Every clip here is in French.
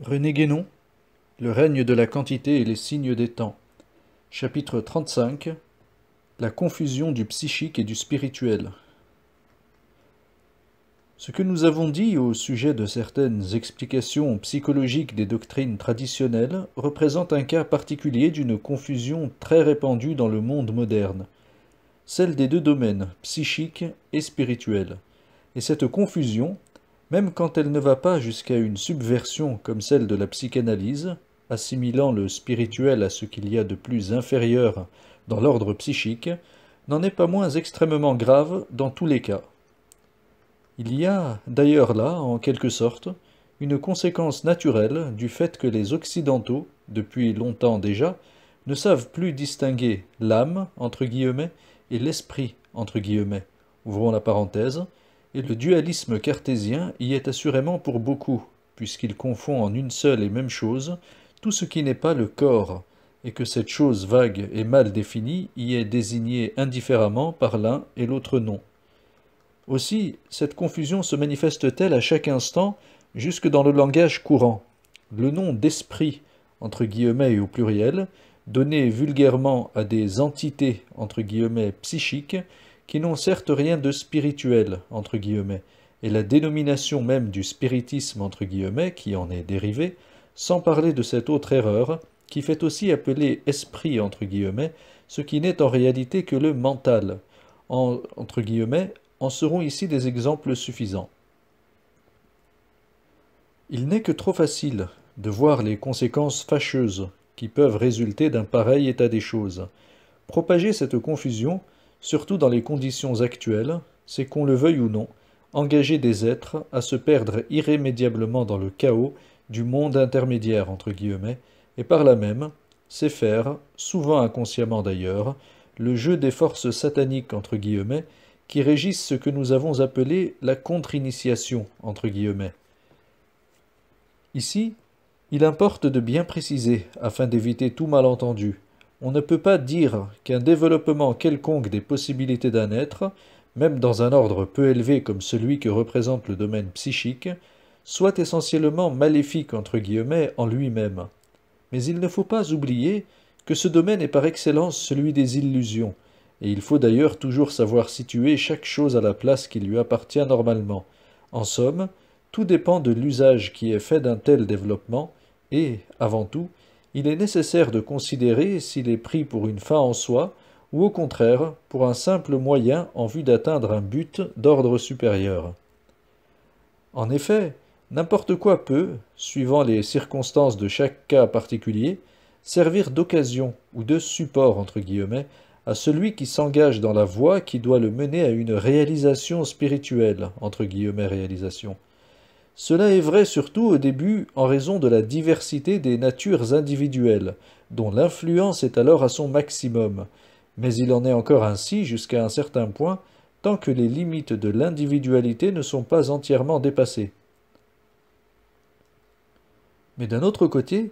René Guénon, Le règne de la quantité et les signes des temps. Chapitre 35 La confusion du psychique et du spirituel. Ce que nous avons dit au sujet de certaines explications psychologiques des doctrines traditionnelles représente un cas particulier d'une confusion très répandue dans le monde moderne, celle des deux domaines, psychique et spirituel. Et cette confusion, même quand elle ne va pas jusqu'à une subversion comme celle de la psychanalyse, assimilant le spirituel à ce qu'il y a de plus inférieur dans l'ordre psychique, n'en est pas moins extrêmement grave dans tous les cas. Il y a d'ailleurs là, en quelque sorte, une conséquence naturelle du fait que les Occidentaux, depuis longtemps déjà, ne savent plus distinguer l'âme, entre guillemets, et l'esprit, entre guillemets, ouvrons la parenthèse, et le dualisme cartésien y est assurément pour beaucoup, puisqu'il confond en une seule et même chose tout ce qui n'est pas le corps, et que cette chose vague et mal définie y est désignée indifféremment par l'un et l'autre nom. Aussi, cette confusion se manifeste-t-elle à chaque instant jusque dans le langage courant. Le nom d'esprit, entre guillemets et au pluriel, donné vulgairement à des entités, entre guillemets, psychiques, qui n'ont certes rien de spirituel, entre guillemets, et la dénomination même du spiritisme, entre guillemets, qui en est dérivée, sans parler de cette autre erreur, qui fait aussi appeler esprit, entre guillemets, ce qui n'est en réalité que le mental. entre guillemets, en seront ici des exemples suffisants. Il n'est que trop facile de voir les conséquences fâcheuses qui peuvent résulter d'un pareil état des choses. Propager cette confusion, surtout dans les conditions actuelles, c'est qu'on le veuille ou non, engager des êtres à se perdre irrémédiablement dans le chaos du monde intermédiaire, entre guillemets, et par là même, c'est faire, souvent inconsciemment d'ailleurs, le jeu des forces sataniques, entre guillemets, qui régissent ce que nous avons appelé la contre-initiation, entre guillemets. Ici, il importe de bien préciser, afin d'éviter tout malentendu, on ne peut pas dire qu'un développement quelconque des possibilités d'un être, même dans un ordre peu élevé comme celui que représente le domaine psychique, soit essentiellement maléfique entre guillemets en lui-même. Mais il ne faut pas oublier que ce domaine est par excellence celui des illusions, et il faut d'ailleurs toujours savoir situer chaque chose à la place qui lui appartient normalement. En somme, tout dépend de l'usage qui est fait d'un tel développement, et, avant tout, il est nécessaire de considérer s'il est pris pour une fin en soi ou au contraire pour un simple moyen en vue d'atteindre un but d'ordre supérieur. En effet, n'importe quoi peut, suivant les circonstances de chaque cas particulier, servir d'occasion ou de support entre guillemets à celui qui s'engage dans la voie qui doit le mener à une réalisation spirituelle entre guillemets réalisation cela est vrai surtout au début en raison de la diversité des natures individuelles, dont l'influence est alors à son maximum, mais il en est encore ainsi jusqu'à un certain point tant que les limites de l'individualité ne sont pas entièrement dépassées. Mais d'un autre côté,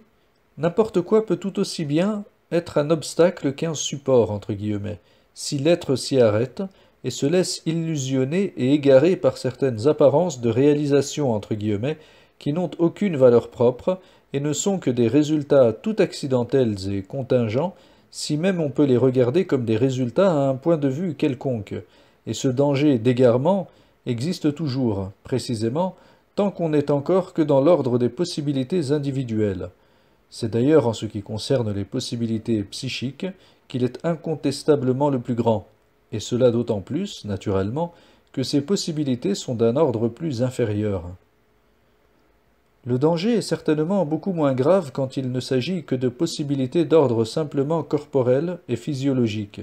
n'importe quoi peut tout aussi bien être un obstacle qu'un support, entre guillemets, si l'être s'y arrête et se laisse illusionner et égarer par certaines apparences de réalisation entre guillemets qui n'ont aucune valeur propre et ne sont que des résultats tout accidentels et contingents, si même on peut les regarder comme des résultats à un point de vue quelconque. Et ce danger d'égarement existe toujours, précisément, tant qu'on n'est encore que dans l'ordre des possibilités individuelles. C'est d'ailleurs en ce qui concerne les possibilités psychiques qu'il est incontestablement le plus grand et cela d'autant plus, naturellement, que ces possibilités sont d'un ordre plus inférieur. Le danger est certainement beaucoup moins grave quand il ne s'agit que de possibilités d'ordre simplement corporel et physiologique.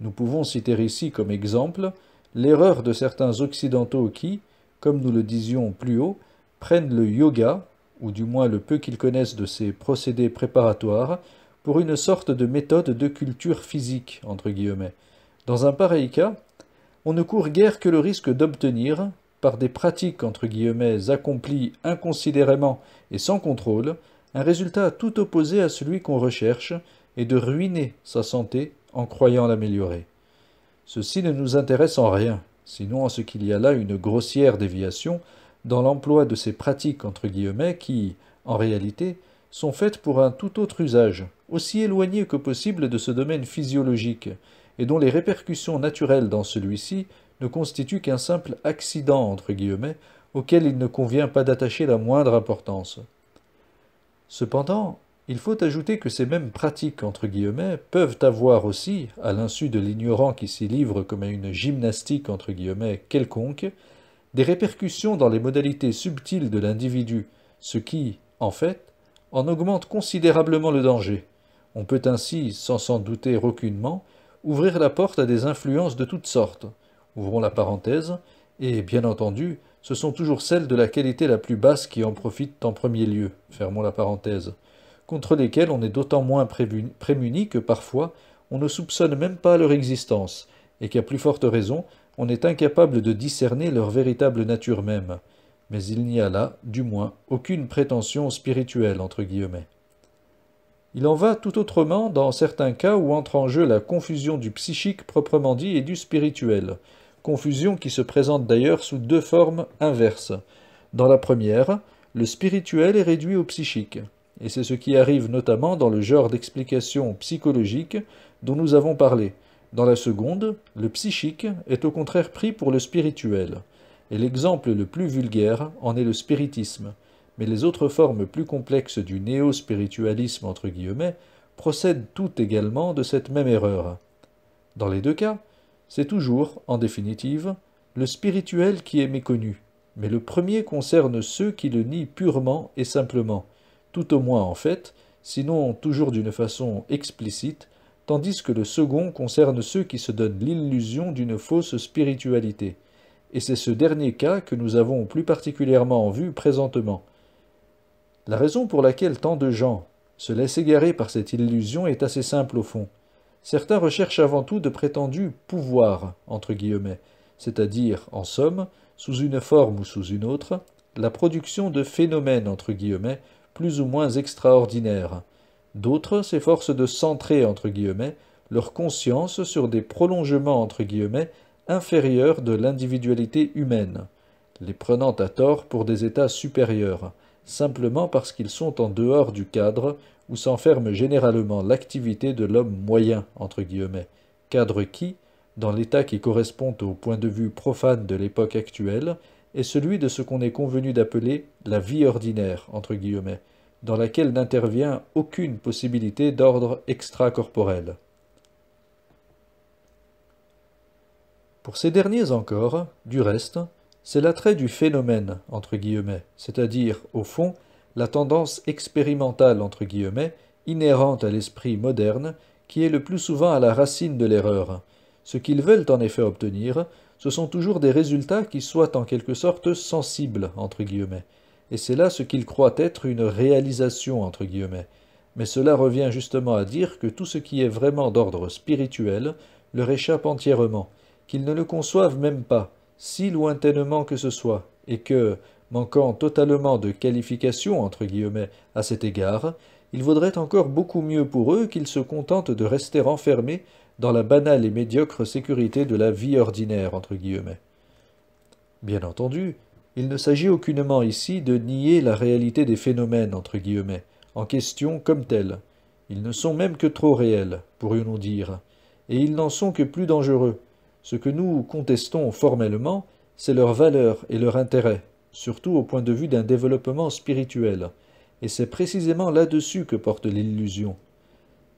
Nous pouvons citer ici comme exemple l'erreur de certains occidentaux qui, comme nous le disions plus haut, prennent le yoga, ou du moins le peu qu'ils connaissent de ces procédés préparatoires, pour une sorte de méthode de culture physique, entre guillemets, dans un pareil cas, on ne court guère que le risque d'obtenir, par des pratiques entre guillemets accomplies inconsidérément et sans contrôle, un résultat tout opposé à celui qu'on recherche et de ruiner sa santé en croyant l'améliorer. Ceci ne nous intéresse en rien, sinon en ce qu'il y a là une grossière déviation dans l'emploi de ces pratiques entre guillemets qui, en réalité, sont faites pour un tout autre usage, aussi éloigné que possible de ce domaine physiologique, et dont les répercussions naturelles dans celui-ci ne constituent qu'un simple accident entre guillemets auquel il ne convient pas d'attacher la moindre importance. Cependant, il faut ajouter que ces mêmes pratiques entre guillemets peuvent avoir aussi, à l'insu de l'ignorant qui s'y livre comme à une gymnastique entre guillemets quelconque, des répercussions dans les modalités subtiles de l'individu, ce qui, en fait, en augmente considérablement le danger. On peut ainsi, sans s'en douter aucunement, ouvrir la porte à des influences de toutes sortes, ouvrons la parenthèse, et, bien entendu, ce sont toujours celles de la qualité la plus basse qui en profitent en premier lieu, fermons la parenthèse, contre lesquelles on est d'autant moins prémuni que parfois on ne soupçonne même pas leur existence, et qu'à plus forte raison, on est incapable de discerner leur véritable nature même. Mais il n'y a là, du moins, aucune prétention spirituelle, entre guillemets. Il en va tout autrement dans certains cas où entre en jeu la confusion du psychique proprement dit et du spirituel, confusion qui se présente d'ailleurs sous deux formes inverses. Dans la première, le spirituel est réduit au psychique, et c'est ce qui arrive notamment dans le genre d'explication psychologique dont nous avons parlé. Dans la seconde, le psychique est au contraire pris pour le spirituel, et l'exemple le plus vulgaire en est le spiritisme mais les autres formes plus complexes du néo-spiritualisme entre guillemets procèdent toutes également de cette même erreur. Dans les deux cas, c'est toujours, en définitive, le spirituel qui est méconnu, mais le premier concerne ceux qui le nient purement et simplement, tout au moins en fait, sinon toujours d'une façon explicite, tandis que le second concerne ceux qui se donnent l'illusion d'une fausse spiritualité. Et c'est ce dernier cas que nous avons plus particulièrement en vue présentement, la raison pour laquelle tant de gens se laissent égarer par cette illusion est assez simple au fond. Certains recherchent avant tout de prétendus pouvoirs, entre guillemets, c'est-à-dire, en somme, sous une forme ou sous une autre, la production de phénomènes, entre guillemets, plus ou moins extraordinaires. D'autres s'efforcent de centrer, entre guillemets, leur conscience sur des prolongements, entre guillemets, inférieurs de l'individualité humaine, les prenant à tort pour des états supérieurs simplement parce qu'ils sont en dehors du cadre où s'enferme généralement l'activité de l'homme moyen, entre guillemets, cadre qui, dans l'état qui correspond au point de vue profane de l'époque actuelle, est celui de ce qu'on est convenu d'appeler la vie ordinaire, entre guillemets, dans laquelle n'intervient aucune possibilité d'ordre extracorporel. Pour ces derniers encore, du reste, c'est l'attrait du phénomène, entre guillemets, c'est-à-dire, au fond, la tendance expérimentale, entre guillemets, inhérente à l'esprit moderne, qui est le plus souvent à la racine de l'erreur. Ce qu'ils veulent en effet obtenir, ce sont toujours des résultats qui soient en quelque sorte sensibles, entre guillemets, et c'est là ce qu'ils croient être une réalisation, entre guillemets. Mais cela revient justement à dire que tout ce qui est vraiment d'ordre spirituel leur échappe entièrement, qu'ils ne le conçoivent même pas, si lointainement que ce soit, et que, manquant totalement de qualification entre guillemets à cet égard, il vaudrait encore beaucoup mieux pour eux qu'ils se contentent de rester enfermés dans la banale et médiocre sécurité de la vie ordinaire entre guillemets. Bien entendu, il ne s'agit aucunement ici de nier la réalité des phénomènes entre guillemets en question comme tels. Ils ne sont même que trop réels, pourrions-nous dire, et ils n'en sont que plus dangereux, ce que nous contestons formellement, c'est leur valeur et leur intérêt, surtout au point de vue d'un développement spirituel, et c'est précisément là-dessus que porte l'illusion.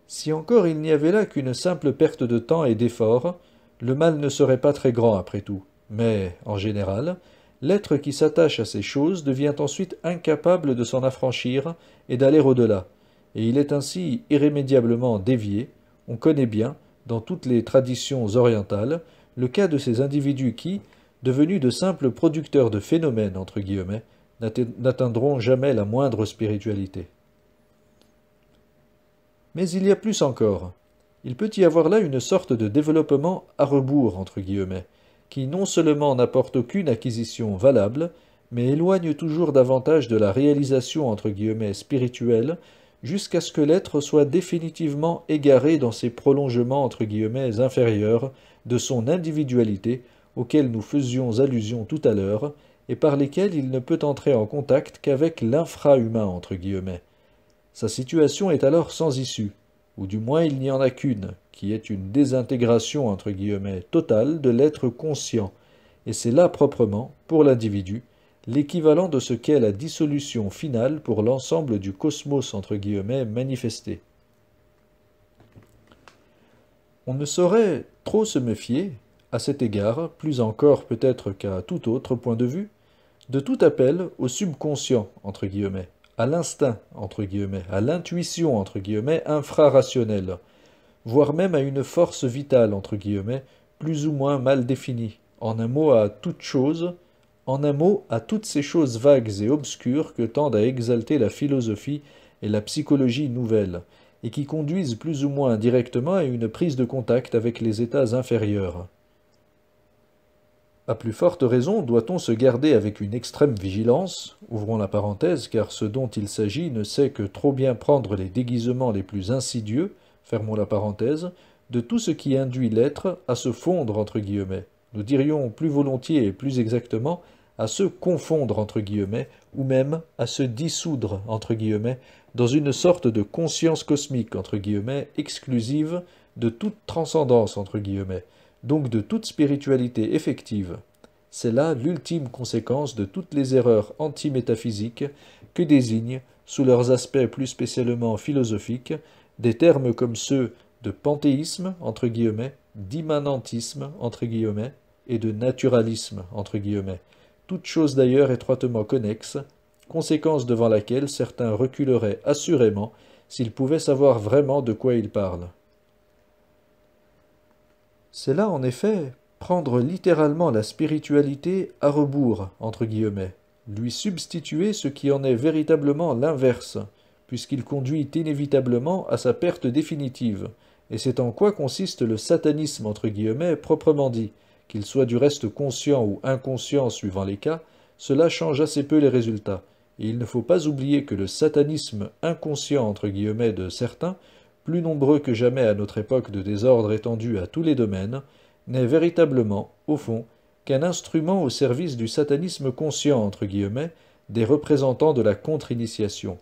Si encore il n'y avait là qu'une simple perte de temps et d'efforts, le mal ne serait pas très grand après tout, mais, en général, l'être qui s'attache à ces choses devient ensuite incapable de s'en affranchir et d'aller au-delà, et il est ainsi irrémédiablement dévié, on connaît bien, dans toutes les traditions orientales, le cas de ces individus qui, devenus de simples producteurs de phénomènes, entre guillemets, n'atteindront jamais la moindre spiritualité. Mais il y a plus encore. Il peut y avoir là une sorte de développement à rebours, entre guillemets, qui non seulement n'apporte aucune acquisition valable, mais éloigne toujours davantage de la réalisation, entre guillemets, spirituelle jusqu'à ce que l'être soit définitivement égaré dans ces prolongements entre guillemets inférieurs de son individualité auxquels nous faisions allusion tout à l'heure et par lesquels il ne peut entrer en contact qu'avec l'infra-humain entre guillemets. Sa situation est alors sans issue, ou du moins il n'y en a qu'une, qui est une désintégration entre guillemets totale de l'être conscient, et c'est là proprement, pour l'individu, l'équivalent de ce qu'est la dissolution finale pour l'ensemble du cosmos entre guillemets manifesté. On ne saurait trop se méfier, à cet égard, plus encore peut-être qu'à tout autre point de vue, de tout appel au subconscient entre guillemets, à l'instinct entre guillemets, à l'intuition entre guillemets infrarationnelle, voire même à une force vitale entre guillemets, plus ou moins mal définie, en un mot à toute chose en un mot, à toutes ces choses vagues et obscures que tendent à exalter la philosophie et la psychologie nouvelles, et qui conduisent plus ou moins directement à une prise de contact avec les états inférieurs. À plus forte raison, doit-on se garder avec une extrême vigilance, ouvrons la parenthèse, car ce dont il s'agit ne sait que trop bien prendre les déguisements les plus insidieux, fermons la parenthèse, de tout ce qui induit l'être à se fondre, entre guillemets. Nous dirions plus volontiers et plus exactement à se confondre entre guillemets, ou même à se dissoudre entre guillemets, dans une sorte de conscience cosmique entre guillemets, exclusive de toute transcendance entre guillemets, donc de toute spiritualité effective. C'est là l'ultime conséquence de toutes les erreurs anti-métaphysiques que désignent, sous leurs aspects plus spécialement philosophiques, des termes comme ceux de panthéisme, entre guillemets, d'immanentisme, entre guillemets, et de naturalisme, entre guillemets, toute chose d'ailleurs étroitement connexe, conséquence devant laquelle certains reculeraient assurément s'ils pouvaient savoir vraiment de quoi ils parlent. C'est là, en effet, prendre littéralement la spiritualité à rebours, entre guillemets, lui substituer ce qui en est véritablement l'inverse, puisqu'il conduit inévitablement à sa perte définitive, et c'est en quoi consiste le satanisme, entre guillemets, proprement dit, qu'il soit du reste conscient ou inconscient, suivant les cas, cela change assez peu les résultats, et il ne faut pas oublier que le satanisme inconscient entre guillemets de certains, plus nombreux que jamais à notre époque de désordre étendu à tous les domaines, n'est véritablement, au fond, qu'un instrument au service du satanisme conscient entre guillemets des représentants de la contre-initiation.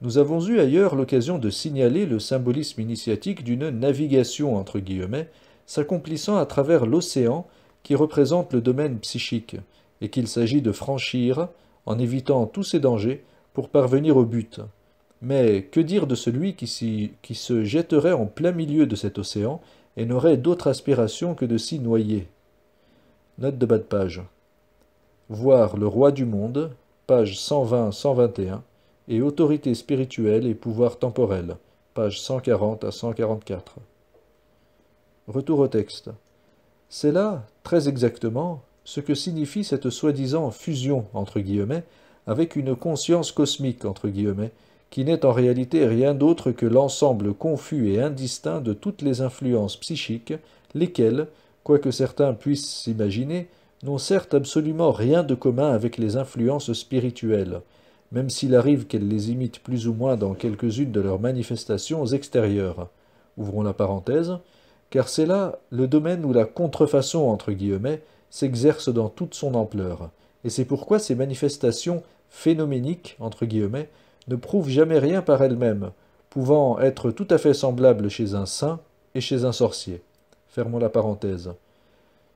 Nous avons eu ailleurs l'occasion de signaler le symbolisme initiatique d'une navigation entre guillemets s'accomplissant à travers l'océan qui représente le domaine psychique, et qu'il s'agit de franchir en évitant tous ses dangers pour parvenir au but. Mais que dire de celui qui, se jetterait en plein milieu de cet océan et n'aurait d'autre aspiration que de s'y noyer Note de bas de page. Voir Le Roi du Monde, page 120-121, et Autorité spirituelle et pouvoir temporel, page 140 à 144. Retour au texte. C'est là, très exactement, ce que signifie cette soi-disant fusion, entre guillemets, avec une conscience cosmique, entre guillemets, qui n'est en réalité rien d'autre que l'ensemble confus et indistinct de toutes les influences psychiques, lesquelles, quoique certains puissent s'imaginer, n'ont certes absolument rien de commun avec les influences spirituelles, même s'il arrive qu'elles les imitent plus ou moins dans quelques-unes de leurs manifestations extérieures. Ouvrons la parenthèse car c'est là le domaine où la contrefaçon, entre guillemets, s'exerce dans toute son ampleur, et c'est pourquoi ces manifestations phénoméniques, entre guillemets, ne prouvent jamais rien par elles-mêmes, pouvant être tout à fait semblables chez un saint et chez un sorcier. Fermons la parenthèse.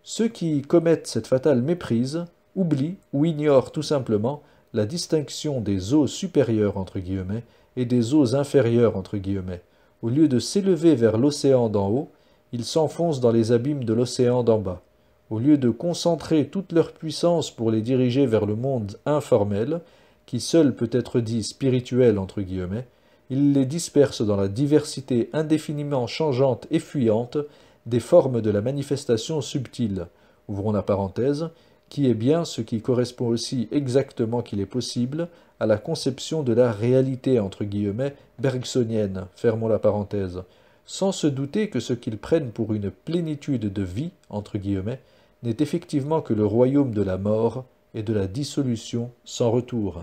Ceux qui commettent cette fatale méprise oublient ou ignorent tout simplement la distinction des eaux supérieures entre guillemets et des eaux inférieures entre guillemets. Au lieu de s'élever vers l'océan d'en haut, ils s'enfoncent dans les abîmes de l'océan d'en bas. Au lieu de concentrer toute leur puissance pour les diriger vers le monde informel, qui seul peut être dit spirituel entre guillemets, ils les dispersent dans la diversité indéfiniment changeante et fuyante des formes de la manifestation subtile, ouvrons la parenthèse, qui est bien ce qui correspond aussi exactement qu'il est possible à la conception de la réalité entre guillemets bergsonienne, fermons la parenthèse, sans se douter que ce qu'ils prennent pour une plénitude de vie, entre guillemets, n'est effectivement que le royaume de la mort et de la dissolution sans retour.